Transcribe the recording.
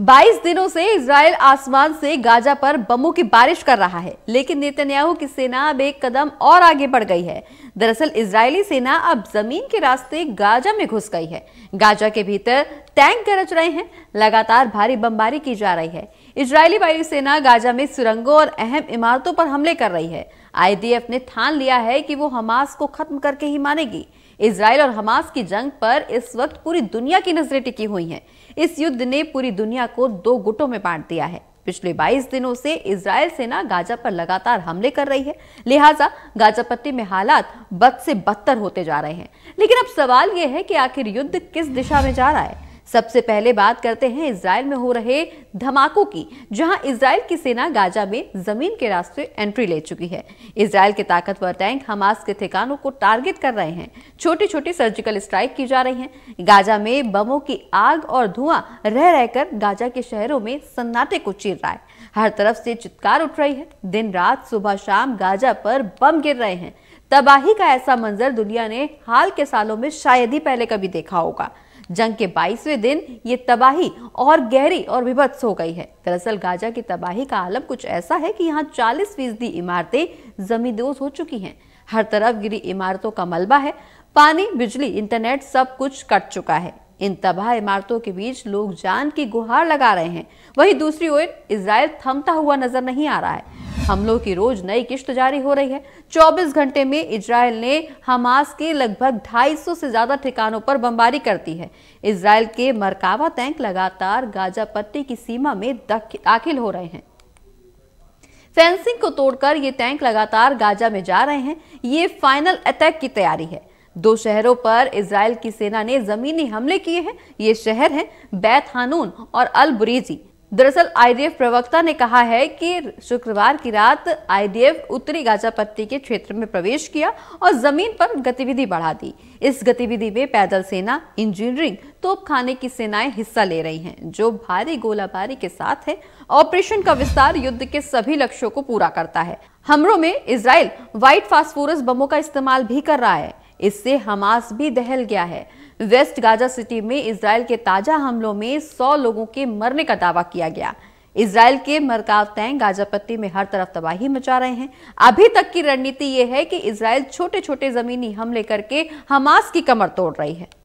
22 दिनों से इसराइल आसमान से गाजा पर बमों की बारिश कर रहा है लेकिन नेतन्याहू की सेना अब एक कदम और आगे बढ़ गई है दरअसल इजरायली सेना अब जमीन के रास्ते गाजा में घुस गई है गाजा के भीतर टैंक गरज रहे हैं लगातार भारी बमबारी की जा रही है इजरायली वायुसेना गाजा में सुरंगों और अहम इमारतों पर हमले कर रही है आईडीएफ ने ठान लिया है कि वो हमास को खत्म करके ही मानेगी इसराइल और हमास की जंग पर इस वक्त पूरी दुनिया की नजरें टिकी हुई हैं। इस युद्ध ने पूरी दुनिया को दो गुटों में बांट दिया है पिछले 22 दिनों से इसराइल सेना गाजा पर लगातार हमले कर रही है लिहाजा गाजा पट्टी में हालात बद से बदतर होते जा रहे हैं लेकिन अब सवाल यह है कि आखिर युद्ध किस दिशा में जा रहा है सबसे पहले बात करते हैं इसराइल में हो रहे धमाकों की जहां इसराइल की सेना गाजा में जमीन के रास्ते एंट्री ले चुकी है इसराइल के ताकतवर टैंक हमास के ठिकानों को टारगेट कर रहे हैं छोटी छोटी सर्जिकल स्ट्राइक की जा रही हैं गाजा में बमों की आग और धुआं रह रहकर गाजा के शहरों में सन्नाटे को चीर रहा है हर तरफ से चित्कार उठ रही है दिन रात सुबह शाम गाजा पर बम गिर रहे हैं तबाही का ऐसा मंजर दुनिया ने हाल के सालों में शायद ही पहले कभी देखा होगा जंग के 22वें दिन ये तबाही और गहरी और विभत्स हो गई है दरअसल गाजा की तबाही का आलम कुछ ऐसा है कि यहाँ 40 फीसदी इमारतें जमींदोज हो चुकी हैं हर तरफ गिरी इमारतों का मलबा है पानी बिजली इंटरनेट सब कुछ कट चुका है इन तबाह इमारतों के बीच लोग जान की गुहार लगा रहे हैं वहीं दूसरी ओर इसराइल थमता हुआ नजर नहीं आ रहा है हमलों की रोज नई किश्त जारी हो रही है 24 घंटे में इसराइल ने हमास के लगभग 250 से ज्यादा ठिकानों पर बमबारी कर दी है इसराइल के मरकावा टैंक लगातार गाजा पट्टी की सीमा में दाखिल हो रहे हैं फेंसिंग को तोड़कर ये टैंक लगातार गाजा में जा रहे हैं ये फाइनल अटैक की तैयारी है दो शहरों पर इसराइल की सेना ने जमीनी हमले किए हैं ये शहर हैं बैत हानून और अल बुरीजी दरअसल आईडीएफ प्रवक्ता ने कहा है कि शुक्रवार की रात आईडीएफ उत्तरी गाजापट्टी के क्षेत्र में प्रवेश किया और जमीन पर गतिविधि बढ़ा दी इस गतिविधि में पैदल सेना इंजीनियरिंग तोपखाने की सेनाएं हिस्सा ले रही हैं जो भारी गोलाबारी के साथ है ऑपरेशन का विस्तार युद्ध के सभी लक्ष्यों को पूरा करता है हमरों में इसराइल व्हाइट फास्फोरस बमों का इस्तेमाल भी कर रहा है इससे हमास भी दहल गया है वेस्ट गाजा सिटी में इसराइल के ताजा हमलों में 100 लोगों के मरने का दावा किया गया इसराइल के मरकाव तैंक गाजापत्ती में हर तरफ तबाही मचा रहे हैं अभी तक की रणनीति ये है कि इसराइल छोटे छोटे जमीनी हमले करके हमास की कमर तोड़ रही है